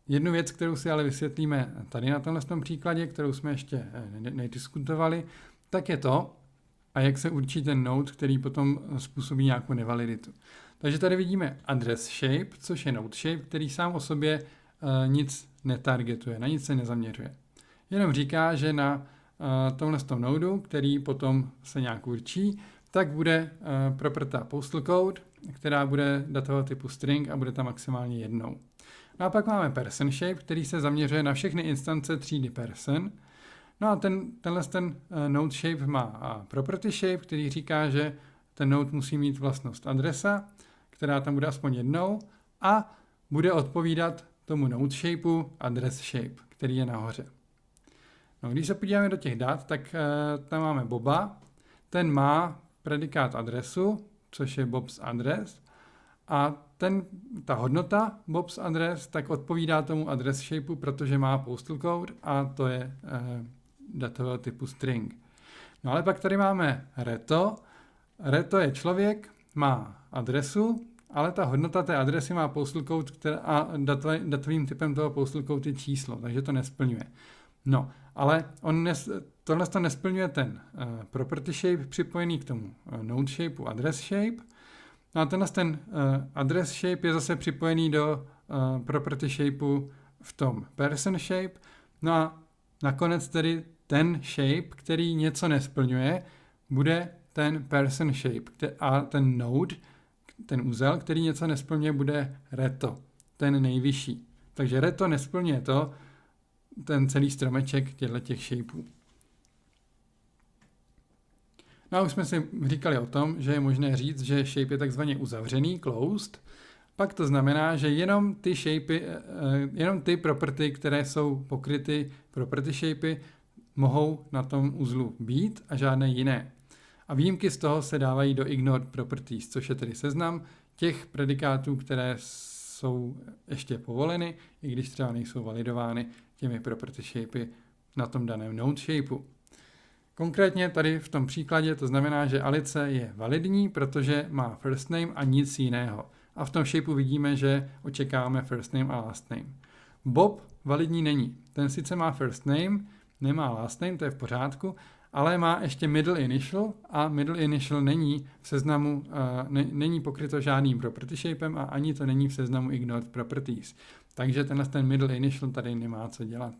Speaker 1: Jednu věc, kterou si ale vysvětlíme tady na tomhle příkladě, kterou jsme ještě nediskutovali, tak je to, a jak se určí ten node, který potom eh, způsobí nějakou nevaliditu. Takže tady vidíme address shape, což je node shape, který sám o sobě uh, nic netargetuje, na nic se nezaměřuje. Jenom říká, že na uh, tomhle tom nodu, který potom se nějak určí, tak bude uh, proprta postal code, která bude datovat typu string a bude tam maximálně jednou. No a pak máme person shape, který se zaměřuje na všechny instance třídy person, No a ten, tenhle ten eh, node shape má property shape, který říká, že ten node musí mít vlastnost adresa, která tam bude aspoň jednou a bude odpovídat tomu node shapeu address shape, který je nahoře. No, když se podíváme do těch dat, tak e, tam máme Boba. Ten má predikát adresu, což je Bob's address, A ten, ta hodnota Bob's address tak odpovídá tomu address shapeu, protože má postal code a to je e, datového typu string. No ale pak tady máme reto. Reto je člověk, má adresu, ale ta hodnota té adresy má postal code která, a datovým typem toho postal code je číslo, takže to nesplňuje. No, ale on nes, tohle to nesplňuje ten uh, property shape připojený k tomu uh, node shapeu address shape. No a tenhle ten uh, eh, address shape je zase připojený do uh, property shapeu v tom person shape. No a nakonec tedy ten shape, který něco nesplňuje, bude ten person shape a ten node, ten úzel, který něco nesplňuje, bude reto, ten nejvyšší. Takže reto nesplňuje to, ten celý stromeček těchto těch shapeů. No a už jsme si říkali o tom, že je možné říct, že shape je takzvaně uzavřený, closed, pak to znamená, že jenom ty shapey, eh, eh, jenom ty property, které jsou pokryty property shapey, mohou na tom uzlu být a žádné jiné. A výjimky z toho se dávají do ignored properties, což je tedy seznam těch predikátů, které jsou ještě povoleny, i když třeba nejsou validovány těmi property shapy na tom daném node shapeu. Konkrétně tady v tom příkladě to znamená, že Alice je validní, protože má first name a nic jiného. A v tom shapeu vidíme, že očekáváme first name a last name. Bob validní není. Ten sice má first name, nemá last name, to je v pořádku, ale má ještě middle initial a middle initial není v seznamu, eh, ne, není pokryto žádným property shapem a ani to není v seznamu ignored properties. Takže tenhle ten middle initial tady nemá co dělat.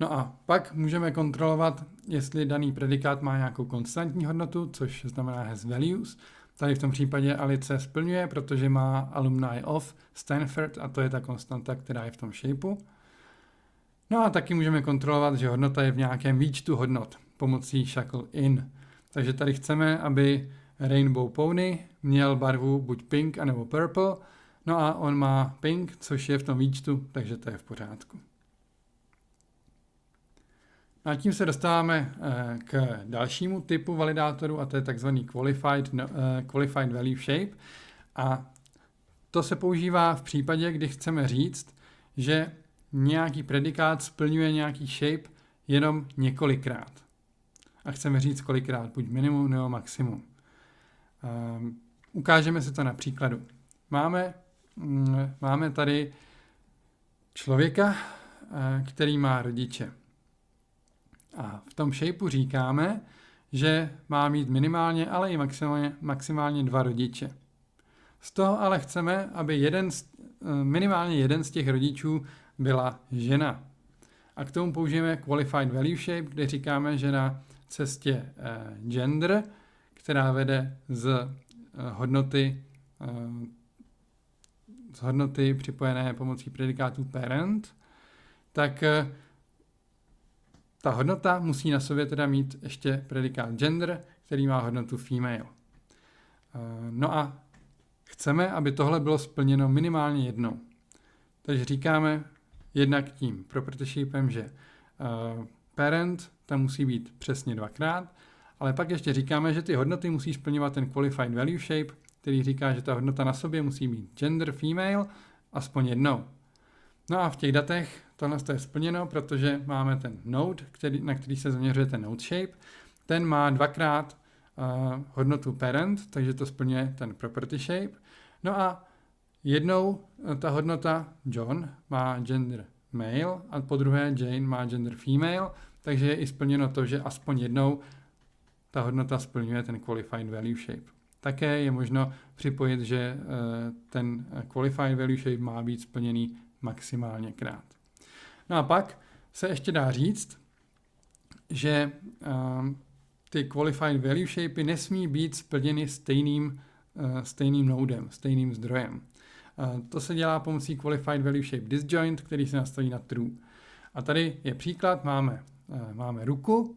Speaker 1: No a pak můžeme kontrolovat, jestli daný predikát má nějakou konstantní hodnotu, což znamená has values. Tady v tom případě Alice splňuje, protože má alumni of Stanford a to je ta konstanta, která je v tom shapeu. No a taky můžeme kontrolovat, že hodnota je v nějakém výčtu hodnot pomocí shackle in. Takže tady chceme, aby Rainbow Pony měl barvu buď pink anebo purple, no a on má pink, což je v tom výčtu, takže to je v pořádku. No a tím se dostáváme eh, k dalšímu typu validátoru a to je takzvaný qualified, no, eh, qualified Value Shape. A to se používá v případě, kdy chceme říct, že nějaký predikát splňuje nějaký shape jenom několikrát. A chceme říct kolikrát, buď minimum nebo maximum. Um, ukážeme si to na příkladu. Máme, mm, máme tady člověka, eh, který má rodiče. A v tom shapeu říkáme, že má mít minimálně, ale i maximálně, maximálně dva rodiče. Z toho ale chceme, aby jeden, eh, minimálně jeden z těch rodičů byla žena. A k tomu použijeme Qualified Value Shape, kde říkáme, že na cestě eh, gender, která vede z eh, hodnoty, eh, z hodnoty připojené pomocí predikátu parent, tak ta hodnota musí na sobě teda mít ještě predikát gender, který má hodnotu female. No a chceme, aby tohle bylo splněno minimálně jednou. Takže říkáme, Jednak tím property shapem, že uh, parent tam musí být přesně dvakrát, ale pak ještě říkáme, že ty hodnoty musí splňovat ten qualified value shape, který říká, že ta hodnota na sobě musí mít gender female aspoň jednou. No a v těch datech tohle je splněno, protože máme ten node, který, na který se zaměřuje ten node shape. Ten má dvakrát uh, hodnotu parent, takže to splňuje ten property shape. No a Jednou eh, ta hodnota John má gender male a po druhé Jane má gender female, takže je i splněno to, že aspoň jednou ta hodnota splňuje ten qualified value shape. Také je možno připojit, že eh, ten qualified value shape má být splněný maximálně krát. No a pak se ještě dá říct, že ehm, ty qualified value shapy nesmí být splněny stejným, eh, stejným nodem, stejným zdrojem. Eh, to se dělá pomocí Qualified Value Shape Disjoint, který se nastaví na true. A tady je příklad, máme, eh, máme ruku,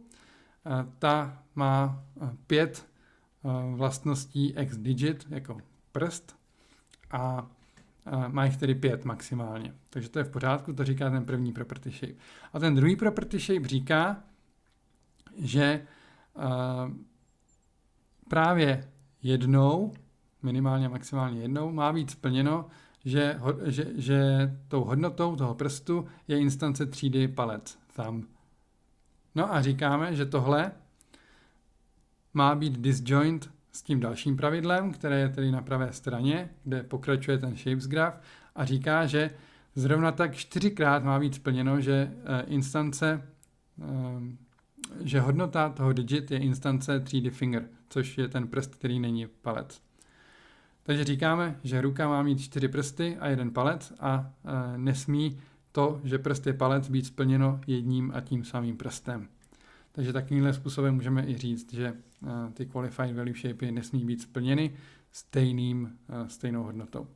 Speaker 1: eh, ta má pět vlastností x digit jako prst a má jich tedy pět maximálně. Takže to je v pořádku, to říká ten první property shape. A ten druhý property shape říká, že právě jednou minimálně maximálně jednou, má být splněno, že, že, že tou hodnotou toho prstu je instance třídy palec, thumb. No a říkáme, že tohle má být disjoint s tím dalším pravidlem, které je tedy na pravé straně, kde pokračuje ten shapes graph a říká, že zrovna tak čtyřikrát má být splněno, že eh, instance, eh, že hodnota toho digit je instance třídy finger, což je ten prst, který není palec. Takže říkáme, že ruka má mít čtyři prsty a jeden palec a e, nesmí to, že prst je palec, být splněno jedním a tím samým prstem. Takže takovýmhle způsobem můžeme i říct, že e, ty qualified value shapy nesmí být splněny stejným, e, stejnou hodnotou.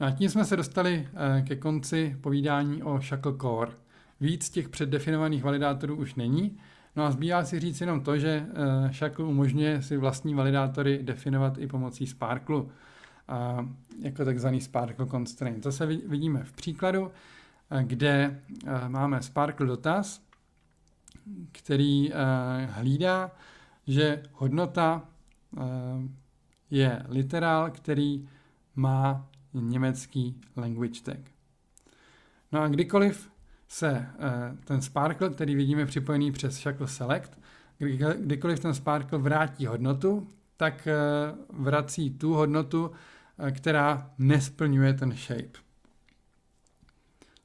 Speaker 1: No a tím jsme se dostali e, ke konci povídání o Core. Víc těch předdefinovaných validátorů už není, No a zbývá si říct jenom to, že Shackle eh, umožňuje si vlastní validátory definovat i pomocí Sparklu, jako takzvaný Sparkle constraint. Zase vidíme v příkladu, eh, kde eh, máme Sparkle dotaz, který hlídá, že hodnota je literál, který má německý language tag. No a kdykoliv se eh, ten sparkle, který vidíme připojený přes Shackle Select, kdykoliv ten sparkle vrátí hodnotu, tak eh, vrací tu hodnotu, eh, která nesplňuje ten shape.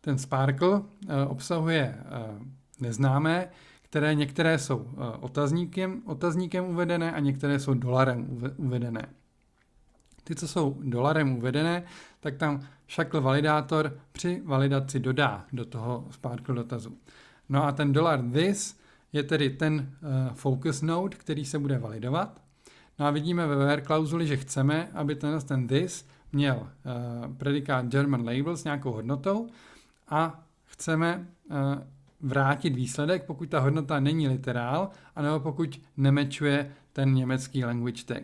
Speaker 1: Ten sparkle obsahuje neznámé, které některé jsou otazníkem, otazníkem uvedené a některé jsou dolarem uvedené. Ty, co jsou dolarem uvedené, tak tam Shackle validátor při validaci dodá do toho Sparkle dotazu. No a ten dolar this je tedy ten uh, focus node, který se bude validovat. No a vidíme ve VR klauzuli, že chceme, aby ten, ten this měl uh, predikát German label s nějakou hodnotou a chceme uh, vrátit výsledek, pokud ta hodnota není literál, anebo pokud nemečuje ten německý language tag.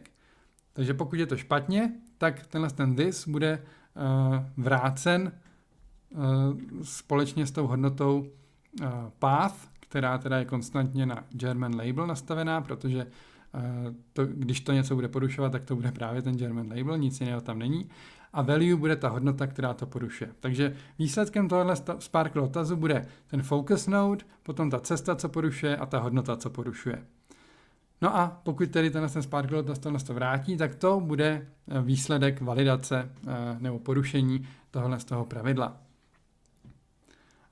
Speaker 1: Takže pokud je to špatně, tak tenhle ten this bude Eh, vrácen eh, společně s tou hodnotou eh, path, která teda je konstantně na German label nastavená, protože to, když to něco bude porušovat, tak to bude právě ten German label, nic jiného tam není. A value bude ta hodnota, která to porušuje. Takže výsledkem tohle Sparkle dotazu bude ten focus node, potom ta cesta, co porušuje a ta hodnota, co porušuje. No a pokud tedy tenhle ten sparkle dostupnost to vrátí, tak to bude eh, výsledek validace eh, nebo porušení tohle z toho pravidla.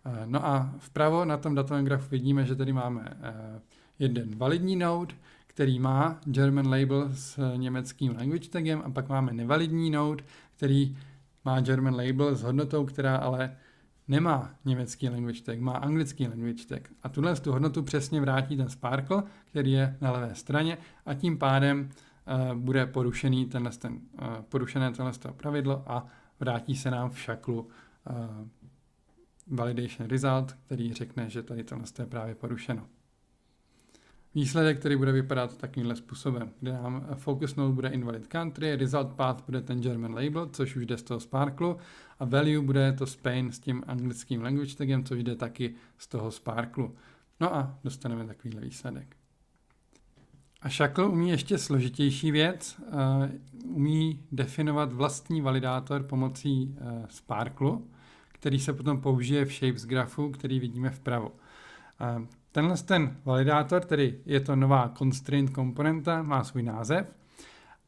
Speaker 1: Eh, no a vpravo na tom datovém grafu vidíme, že tady máme jeden validní node, který má German label s německým language tagem a pak máme nevalidní node, který má German label s hodnotou, která ale nemá německý language tag, má anglický language tag. A tuhle tu hodnotu přesně vrátí ten sparkle, který je na levé straně a tím pádem uh, bude porušený tenhle ten, uh, porušené tenhle pravidlo a vrátí se nám v šaklu uh, validation result, který řekne, že tady tohle je právě porušeno. Výsledek, který bude vypadat takovýmhle způsobem, kde nám focus node bude invalid country, result path bude ten German label, což už jde z toho Sparklu a value bude to Spain s tím anglickým language tagem, co jde taky z toho Sparklu. No a dostaneme takovýhle výsledek. A Shackle umí ještě složitější věc. Eh, umí definovat vlastní validátor pomocí eh, Sparklu, který se potom použije v Shapes grafu, který vidíme vpravo. Tenhle ten validátor, tedy je to nová constraint komponenta, má svůj název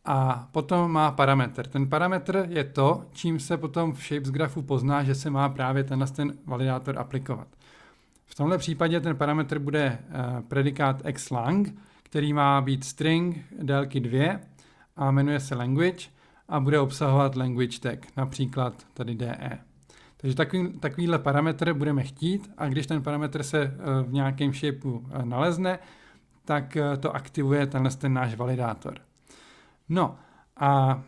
Speaker 1: a potom má parametr. Ten parametr je to, čím se potom v Shapes grafu pozná, že se má právě tenhle ten validátor aplikovat. V tomhle případě ten parametr bude eh, predikát xlang, který má být string délky 2 a jmenuje se language a bude obsahovat language tag, například tady DE. Takže takový, takovýhle parametr budeme chtít a když ten parametr se eh, v nějakém shapeu eh, nalezne, tak to aktivuje tenhle ten náš validátor. No a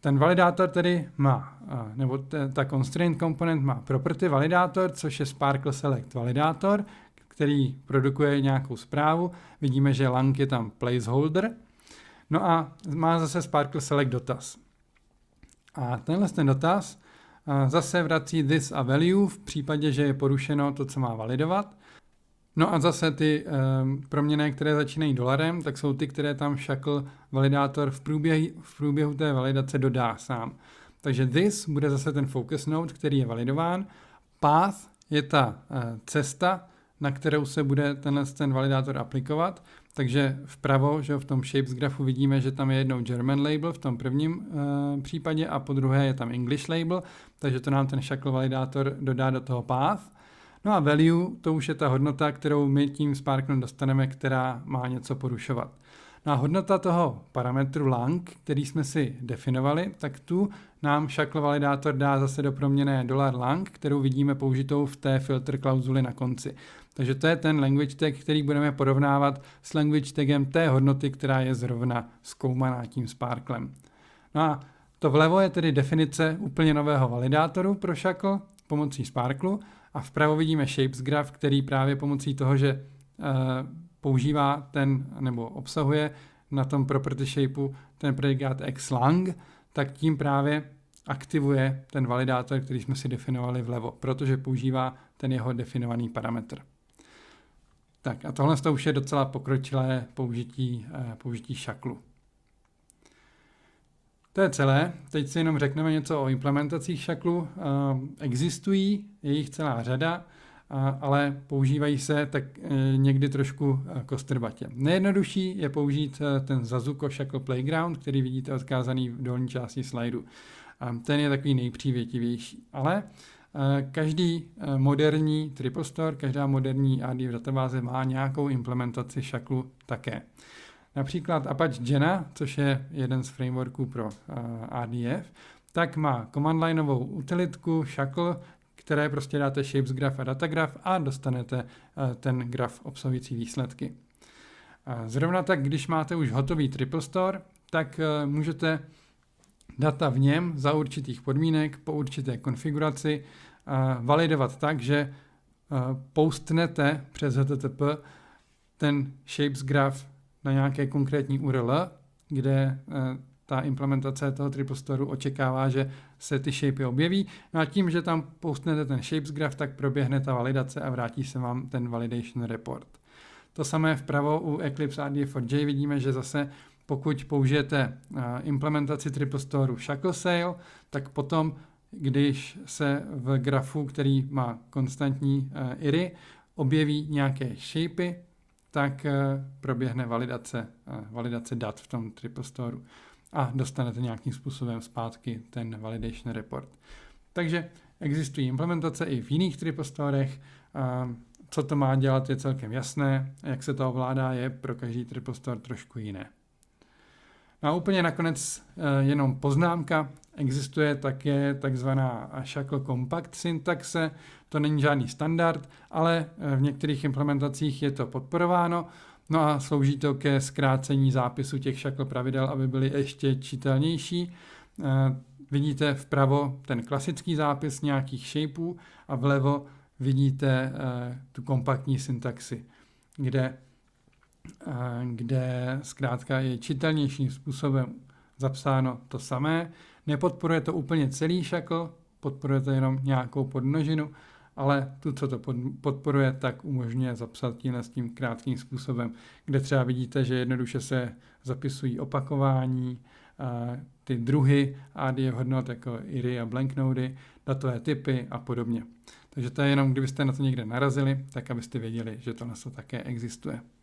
Speaker 1: ten validátor tedy má, nebo ta constraint komponent má property validátor, což je Sparkle Select validátor, který produkuje nějakou zprávu. Vidíme, že lang je tam placeholder. No a má zase Sparkle Select dotaz. A tenhle ten dotaz zase vrací this a value v případě, že je porušeno to, co má validovat. No a zase ty um, proměny, které začínají dolarem, tak jsou ty, které tam šakl validátor v průběhu, v průběhu té validace dodá sám. Takže this bude zase ten focus node, který je validován. Path je ta uh, cesta, na kterou se bude tenhle ten validátor aplikovat. Takže vpravo, že v tom Shapes grafu vidíme, že tam je jednou German label v tom prvním e, případě a po druhé je tam English label, takže to nám ten shackle validátor dodá do toho path. No a value to už je ta hodnota, kterou my tím Sparknem dostaneme, která má něco porušovat. No a hodnota toho parametru lang, který jsme si definovali, tak tu nám Shackle validátor dá zase do proměné dolar lang, kterou vidíme použitou v té filter klauzuli na konci. Takže to je ten language tag, který budeme porovnávat s language tagem té hodnoty, která je zrovna zkoumaná tím Sparklem. No a to vlevo je tedy definice úplně nového validátoru pro Shackle pomocí Sparklu a vpravo vidíme Shapes Graph, který právě pomocí toho, že eh, používá ten, nebo obsahuje na tom property shapeu ten predikát xlang, tak tím právě aktivuje ten validátor, který jsme si definovali vlevo, protože používá ten jeho definovaný parametr. Tak a tohle to už je docela pokročilé použití, eh, použití šaklu. To je celé. Teď si jenom řekneme něco o implementacích šaklu. Eh, existují, je jich celá řada, eh, ale používají se tak eh, někdy trošku kostrbatě. Nejjednodušší je použít ten Zazuko Shackle Playground, který vidíte odkázaný v dolní části slajdu. Ten je takový nejpřívětivější, ale každý moderní tripostor, každá moderní AD databáze má nějakou implementaci šaklu také. Například Apache Jena, což je jeden z frameworků pro eh, RDF, tak má command lineovou utilitku Shackle, které prostě dáte shapes graph a datagraph a dostanete eh, ten graf obsahující výsledky. Eh, zrovna tak, když máte už hotový triple store, tak můžete data v něm za určitých podmínek po určité konfiguraci validovat tak, že postnete přes HTTP ten shapes graph na nějaké konkrétní URL, kde eh, ta implementace toho triple store očekává, že se ty shapey objeví. No a tím, že tam postnete ten shapes graph, tak proběhne ta validace a vrátí se vám ten validation report. To samé vpravo u Eclipse RDF4j vidíme, že zase pokud použijete eh, implementaci triple store shackle sale, tak potom, když se v grafu, který má konstantní eh, iry, objeví nějaké shapey, tak eh, proběhne validace, eh, validace dat v tom Triple Store a dostanete nějakým způsobem zpátky ten validation report. Takže existují implementace i v jiných Triple Storech. Eh, co to má dělat je celkem jasné, jak se to ovládá je pro každý Triple Store trošku jiné. No a úplně nakonec jenom poznámka, Existuje také takzvaná Shackle Compact syntaxe, to není žádný standard, ale eh, v některých implementacích je to podporováno. No a slouží to ke zkrácení zápisu těch Shackle pravidel, aby byly ještě čitelnější. Eh, vidíte vpravo ten klasický zápis nějakých shapeů a vlevo vidíte eh, tu kompaktní syntaxi, kde, kde zkrátka je čitelnějším způsobem zapsáno to samé. Nepodporuje to úplně celý šakl, podporuje to jenom nějakou podnožinu, ale tu, co to podporuje, tak umožňuje zapsat tím s tím krátkým způsobem, kde třeba vidíte, že jednoduše se zapisují opakování, ty druhy ADI hodnot jako IRI a blanknody, datové typy a podobně. Takže to je jenom, kdybyste na to někde narazili, tak abyste věděli, že to to také existuje.